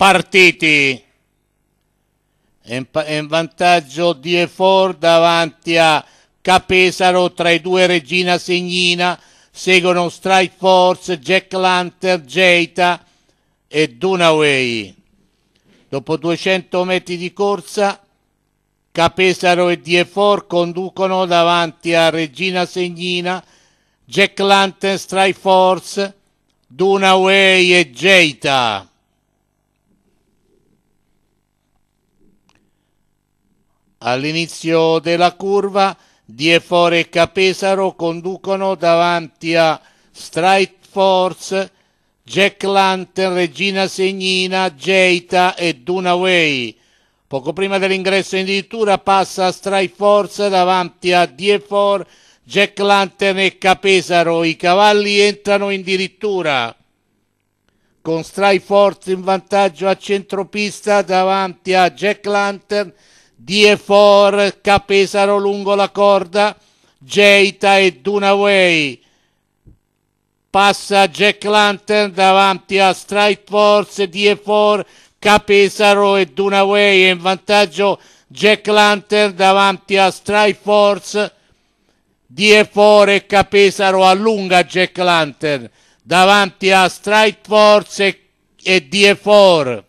partiti. È in vantaggio di Efor davanti a Capesaro tra i due Regina Segnina. Seguono Strike Force, Jack Lantern, Geita e Dunaway. Dopo 200 metri di corsa, Capesaro e Diefor conducono davanti a Regina Segnina, Jack Lantern, Strike Force, Dunaway e Geita. All'inizio della curva Diefore e Capesaro conducono davanti a Strike Force, Jack Lantern, Regina Segnina, Geita e Dunaway. Poco prima dell'ingresso in dirittura passa a Strike Force davanti a Diefore, Jack Lantern e Capesaro. I cavalli entrano in dirittura con Strike Force in vantaggio a centropista davanti a Jack Lantern di Efor Capesaro lungo la corda, Geita e Dunaway. Passa Jack Lantern davanti a Strike Force, Efor Capesaro e Dunaway. È in vantaggio Jack Lantern davanti a Strike Force. Diefor e Capesaro allunga Jack Lantern davanti a Strike Force e, Di Diefor.